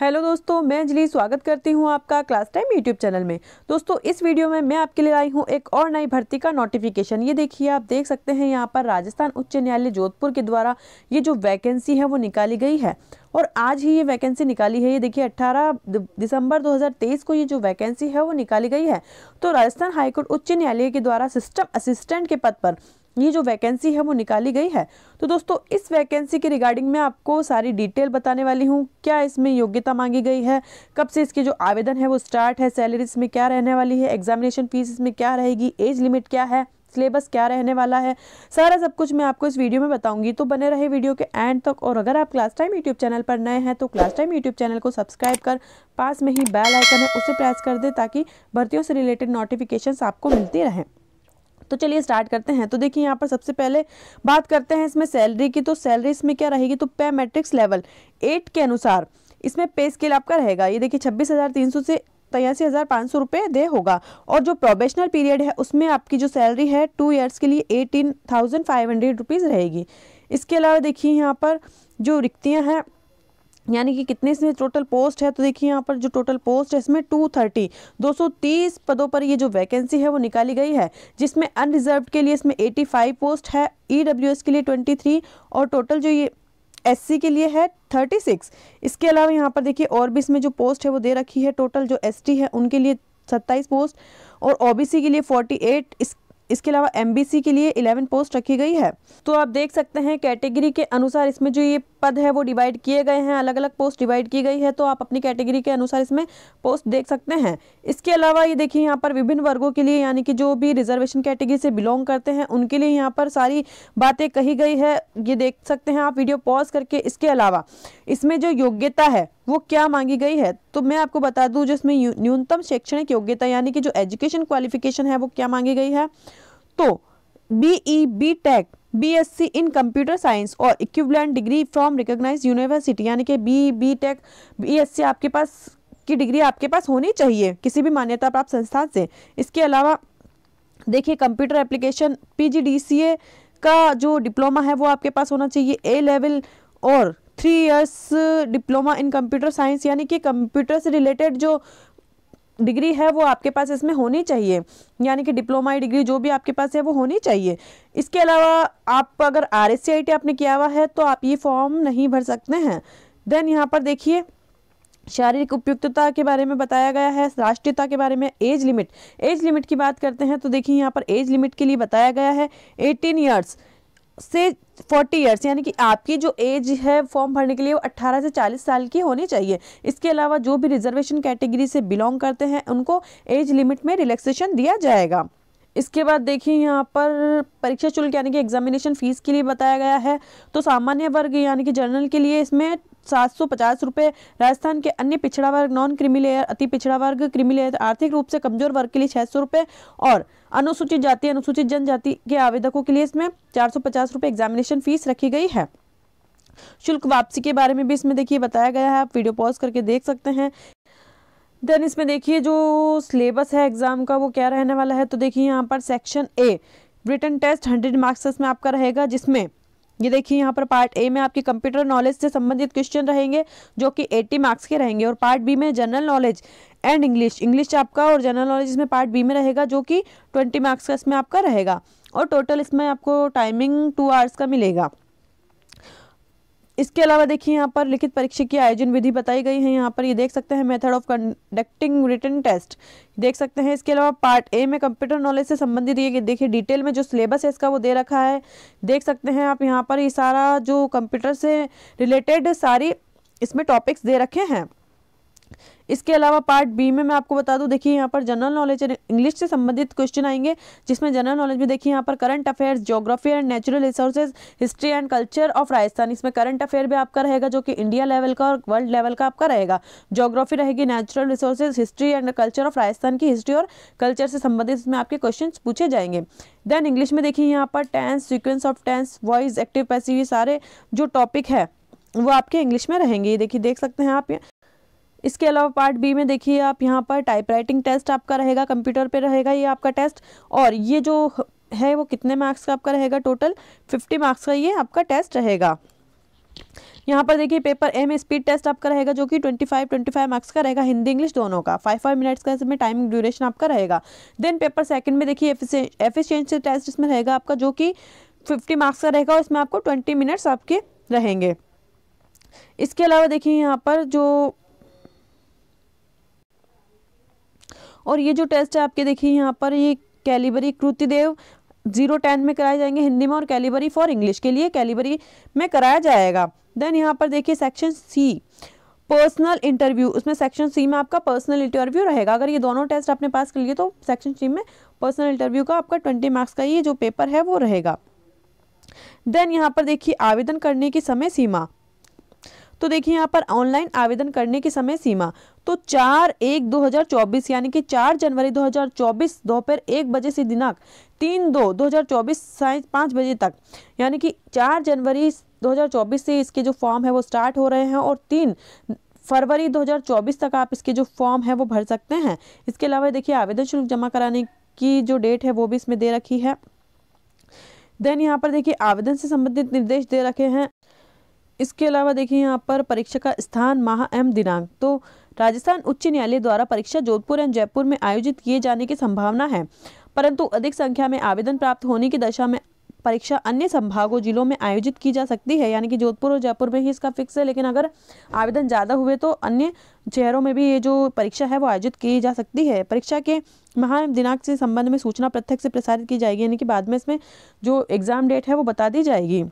hello दोस्तों मैं अंजलि स्वागत करती हूं आपका क्लास टाइम यूट्यूब चैनल में दोस्तों इस वीडियो में मैं आपके लिए आई हूं एक और नई भर्ती का नोटिफिकेशन ये देखिए आप देख सकते हैं यहां पर राजस्थान उच्च न्यायालय जोधपुर के द्वारा ये जो वैकेंसी है वो निकाली गई है और आज ही ये वैकेंसी निकाली है ये देखिए 18 दिसंबर 2023 को ये जो वैकेंसी है वो निकाली गई है तो राजस्थान हाईकोर्ट उच्च न्यायालय के द्वारा सिस्टम असिस्टेंट के पद पर ये जो वैकेंसी है वो निकाली गई है तो दोस्तों इस वैकेंसी के रिगार्डिंग मैं आपको सारी डिटेल बताने वाली हूँ क्या इसमें योग्यता मांगी गई है कब से इसके जो आवेदन है वो स्टार्ट है सैलरी इसमें क्या रहने वाली है एग्जामिनेशन फीस इसमें क्या रहेगी एज लिमिट क्या है सिलेबस क्या रहने वाला है सारा सब कुछ मैं आपको इस वीडियो में बताऊंगी तो बने रहे वीडियो के एंड तक और अगर आप क्लास टाइम यूट्यूब चैनल पर नए हैं तो क्लास टाइम यूट्यूब चैनल को सब्सक्राइब कर पास में ही बेल आइकन है उसे प्रेस कर दे ताकि भर्तियों से रिलेटेड नोटिफिकेशंस आपको मिलती रहें तो चलिए स्टार्ट करते हैं तो देखिए यहाँ पर सबसे पहले बात करते हैं इसमें सैलरी की तो सैलरी इसमें क्या रहेगी तो पे मैट्रिक्स लेवल एट के अनुसार इसमें पे स्केल आपका रहेगा ये देखिए छब्बीस हज़ार तीन सौ से तयासी हज़ार पाँच सौ रुपये दे होगा और जो प्रोबेशनल पीरियड है उसमें आपकी जो सैलरी है टू ईयर्स के लिए eighteen thousand five hundred rupees रहेगी इसके अलावा देखिए यहाँ पर जो रिक्तियाँ हैं यानी कि कितने इसमें टोटल पोस्ट है तो देखिए यहाँ पर जो टोटल पोस्ट है इसमें टू थर्टी दो सौ तीस पदों पर ये जो वैकेंसी है वो निकाली गई है जिसमें अनरिजर्व के लिए इसमें एटी फाइव पोस्ट है ई डब्ल्यू एस के लिए ट्वेंटी थ्री और टोटल जो ये सी के लिए है थर्टी सिक्स इसके अलावा यहाँ पर देखिए और भी इसमें जो पोस्ट है वो दे रखी है टोटल जो टी है उनके लिए सत्ताईस पोस्ट और सी के लिए फोर्टी एट इस इसके अलावा एमबीसी के लिए 11 पोस्ट रखी गई है तो आप देख सकते हैं कैटेगरी के अनुसार इसमें जो ये पद है वो डिवाइड किए गए हैं अलग अलग पोस्ट डिवाइड की गई है तो आप अपनी कैटेगरी के अनुसार इसमें पोस्ट देख सकते हैं इसके अलावा ये देखिए यहाँ पर विभिन्न वर्गों के लिए यानी कि जो भी रिजर्वेशन कैटेगरी से बिलोंग करते हैं उनके लिए यहाँ पर सारी बातें कही गई है ये देख सकते हैं आप वीडियो पॉज करके इसके अलावा इसमें जो योग्यता है वो क्या मांगी गई है तो मैं आपको बता जो जिसमें न्यूनतम शैक्षणिक योग्यता यानी कि जो एजुकेशन क्वालिफिकेशन है वो क्या मांगी गई है तो E B tech B in computer science और equivalent degree from recognised university यानी कि बी बी टेक बी आपके पास की डिग्री आपके पास होनी चाहिए किसी भी मान्यता प्राप्त संस्थान से इसके अलावा देखिए कंप्यूटर एप्लीकेशन पी का जो डिप्लोमा है वो आपके पास होना चाहिए ए लेवल और three years diploma in computer science यानी कि कंप्यूटर से रिलेटेड जो डिग्री है वो आपके पास इसमें होनी चाहिए यानी कि डिप्लोमा डिग्री जो भी आपके पास है वो होनी चाहिए इसके अलावा आप अगर आर एस आपने किया हुआ है तो आप ये फॉर्म नहीं भर सकते हैं देन यहाँ पर देखिए शारीरिक उपयुक्तता के बारे में बताया गया है राष्ट्रीयता के बारे में एज लिमिट एज लिमिट की बात करते हैं तो देखिए यहाँ पर एज लिमिट के लिए बताया गया है एटीन ईयर्स से फोर्टी ईयर्स यानी कि आपकी जो एज है फॉर्म भरने के लिए वो अट्ठारह से चालीस साल की होनी चाहिए इसके अलावा जो भी रिजर्वेशन कैटेगरी से बिलोंग करते हैं उनको एज लिमिट में रिलैक्सेशन दिया जाएगा इसके बाद देखिए यहाँ पर परीक्षा शुल्क यानी कि एग्जामिनेशन फीस के लिए बताया गया है तो सामान्य वर्ग यानी कि जनरल के लिए इसमें सात सौ पचास रुपये राजस्थान के अन्य पिछड़ा वर्ग नॉन क्रिमिलेयर अति पिछड़ा वर्ग क्रिमिलेयर आर्थिक रूप से कमजोर वर्ग के लिए छः सौ रुपये और अनुसूचित जाति अनुसूचित जनजाति के आवेदकों के लिए इसमें चार सौ पचास रुपये एग्जामिनेशन फीस रखी गई है शुल्क वापसी के बारे में भी इसमें देखिए बताया गया है आप वीडियो पॉज करके देख सकते हैं देन इसमें देखिए जो सिलेबस है एग्ज़ाम का वो क्या रहने वाला है तो देखिए यहाँ पर section A written test hundred marks में आपका रहेगा जिसमें ये देखिए यहाँ पर पार्ट ए में आपकी कंप्यूटर नॉलेज से संबंधित क्वेश्चन रहेंगे जो कि 80 मार्क्स के रहेंगे और पार्ट बी में general knowledge and English English आपका और जनरल नॉलेज इसमें पार्ट बी में रहेगा जो कि 20 मार्क्स का इसमें आपका रहेगा और टोटल इसमें आपको टाइमिंग टू आवर्स का मिलेगा इसके अलावा देखिए यहाँ पर लिखित परीक्षा की आयोजन विधि बताई गई है यहाँ पर ये देख सकते हैं method of conducting written test देख सकते हैं इसके अलावा पार्ट ए में कंप्यूटर नॉलेज से संबंधित ये देखिए डिटेल में जो सिलेबस है इसका वो दे रखा है देख सकते हैं आप यहाँ पर ये सारा जो कंप्यूटर से रिलेटेड सारी इसमें टॉपिक्स दे रखे हैं इसके अलावा पार्ट बी में मैं आपको बता दूं देखिए यहाँ पर जनरल नॉलेज इंग्लिश से संबंधित क्वेश्चन आएंगे जिसमें जनरल नॉलेज में देखिए यहाँ पर current affairs geography and natural resources history and culture of Rajasthan इसमें करंट अफेयर भी आपका रहेगा जो कि इंडिया लेवल का और वर्ल्ड लेवल का आपका रहेगा जोग्राफी रहेगी natural resources history and culture of Rajasthan की हिस्ट्री और कल्चर से संबंधित इसमें आपके क्वेश्चन पूछे जाएंगे देन इंग्लिश में देखिए यहाँ पर tense sequence of tense voice active passive ये सारे जो टॉपिक है वो आपके इंग्लिश में रहेंगे ये देखिए देख सकते हैं आप ये इसके अलावा पार्ट बी में देखिए आप यहाँ पर टाइपराइटिंग टेस्ट आपका रहेगा कंप्यूटर पे रहेगा ये आपका टेस्ट और ये जो है वो कितने मार्क्स का आपका रहेगा टोटल फिफ्टी मार्क्स का ये आपका टेस्ट रहेगा यहाँ पर देखिए पेपर ए में स्पीड टेस्ट आपका रहेगा जो कि 25 25 मार्क्स का रहेगा हिंदी इंग्लिश दोनों का फाइव फाइव मिनट्स का इसमें टाइम ड्यूरेशन आपका रहेगा देन पेपर सेकंड में देखिए एफिशिएंसी टेस्ट इसमें रहेगा आपका जो कि 50 मार्क्स का रहेगा और इसमें आपको 20 मिनट्स आपके रहेंगे इसके अलावा देखिए यहाँ पर जो और ये जो टेस्ट है आपके देखिए यहाँ पर ये कैलिबरी कृतिदेव जीरो टेन में कराए जाएंगे हिंदी में और कैलिबरी फॉर इंग्लिश के लिए कैलिबरी में कराया जाएगा देन यहाँ पर देखिए सेक्शन सी पर्सनल इंटरव्यू उसमें सेक्शन सी में आपका पर्सनल इंटरव्यू रहेगा अगर ये दोनों टेस्ट आपने पास कर लिए तो सेक्शन सी में पर्सनल इंटरव्यू का आपका ट्वेंटी मार्क्स का ये जो पेपर है वो रहेगा देन यहाँ पर देखिए आवेदन करने की समय सीमा तो देखिए यहाँ पर ऑनलाइन आवेदन करने की समय सीमा तो चार एक दो हजार चौबीस यानी कि चार जनवरी दो हजार चौबीस दोपहर एक बजे से दिनांक तीन दो दो हजार चौबीस साइज पाँच बजे तक यानी कि चार जनवरी 2024 से इसके जो फॉर्म है वो स्टार्ट हो रहे हैं और तीन फरवरी 2024 तक आप इसके जो फॉर्म है वो भर सकते हैं इसके अलावा देखिए आवेदन शुल्क जमा कराने की जो डेट है वो भी इसमें दे रखी है देन यहाँ पर देखिए आवेदन से संबंधित निर्देश दे रखे हैं इसके अलावा देखिए यहाँ पर परीक्षा का स्थान माह एम दिनांक तो राजस्थान उच्च न्यायालय द्वारा परीक्षा जोधपुर एंड जयपुर में आयोजित किए जाने की संभावना है परंतु अधिक संख्या में आवेदन प्राप्त होने की दशा में परीक्षा अन्य संभागों जिलों में आयोजित की जा सकती है यानी कि जोधपुर और जयपुर में ही इसका फिक्स है लेकिन अगर आवेदन ज़्यादा हुए तो अन्य शहरों में भी ये जो परीक्षा है वो आयोजित की जा सकती है परीक्षा के महा दिनांक से संबंध में सूचना प्रत्यक्ष से प्रसारित की जाएगी यानी कि बाद में इसमें जो एग्ज़ाम डेट है वो बता दी जाएगी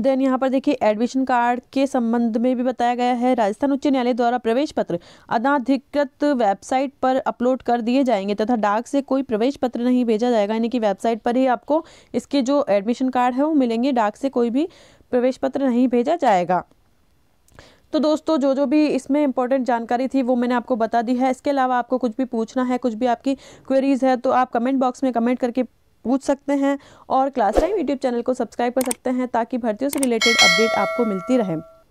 देन यहाँ पर देखिए एडमिशन कार्ड के संबंध में भी बताया गया है राजस्थान उच्च न्यायालय द्वारा प्रवेश पत्र अनाधिकृत वेबसाइट पर अपलोड कर दिए जाएंगे तथा डाक से कोई प्रवेश पत्र नहीं भेजा जाएगा यानी कि वेबसाइट पर ही आपको इसके जो एडमिशन कार्ड है वो मिलेंगे डाक से कोई भी प्रवेश पत्र नहीं भेजा जाएगा तो दोस्तों जो जो भी इसमें इंपॉर्टेंट जानकारी थी वो मैंने आपको बता दी है इसके अलावा आपको कुछ भी पूछना है कुछ भी आपकी क्वेरीज़ है तो आप कमेंट बॉक्स में कमेंट करके पूछ सकते हैं और क्लास टाइम यूट्यूब चैनल को सब्सक्राइब कर सकते हैं ताकि भर्तियों से रिलेटेड अपडेट आपको मिलती रहे